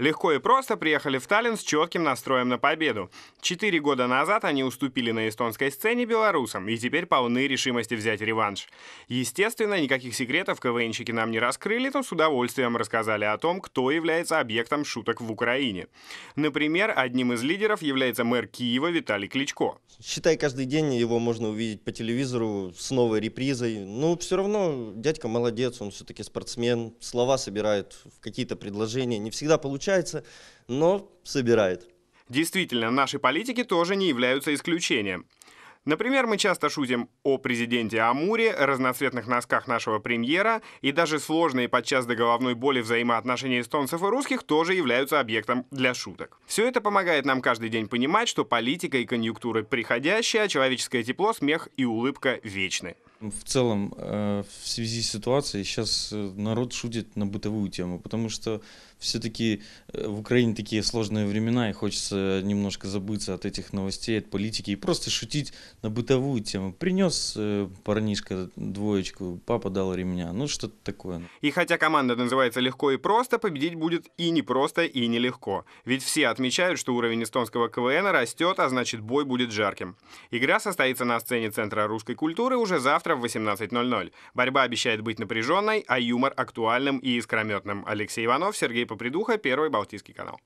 Легко и просто приехали в Таллин с четким настроем на победу. Четыре года назад они уступили на эстонской сцене белорусам и теперь полны решимости взять реванш. Естественно, никаких секретов КВНщики нам не раскрыли, но с удовольствием рассказали о том, кто является объектом шуток в Украине. Например, одним из лидеров является мэр Киева Виталий Кличко. Считай, каждый день его можно увидеть по телевизору с новой репризой. Но ну, все равно дядька молодец, он все-таки спортсмен, слова собирает в какие-то предложения. Не всегда получается получается, но собирает. Действительно, наши политики тоже не являются исключением. Например, мы часто шутим о президенте Амуре, разноцветных носках нашего премьера, и даже сложные подчас до головной боли взаимоотношения эстонцев и русских тоже являются объектом для шуток. Все это помогает нам каждый день понимать, что политика и конъюнктуры приходящие, а человеческое тепло, смех и улыбка вечны. В целом, э, в связи с ситуацией, сейчас э, народ шутит на бытовую тему, потому что все-таки э, в Украине такие сложные времена, и хочется немножко забыться от этих новостей, от политики, и просто шутить на бытовую тему. Принес парнишка двоечку, папа дал ремня, ну что-то такое. И хотя команда называется «Легко и просто», победить будет и не просто, и нелегко. Ведь все отмечают, что уровень эстонского КВН растет, а значит бой будет жарким. Игра состоится на сцене Центра русской культуры уже завтра завтра в 18.00. Борьба обещает быть напряженной, а юмор актуальным и искрометным. Алексей Иванов, Сергей Попридуха, Первый Балтийский канал.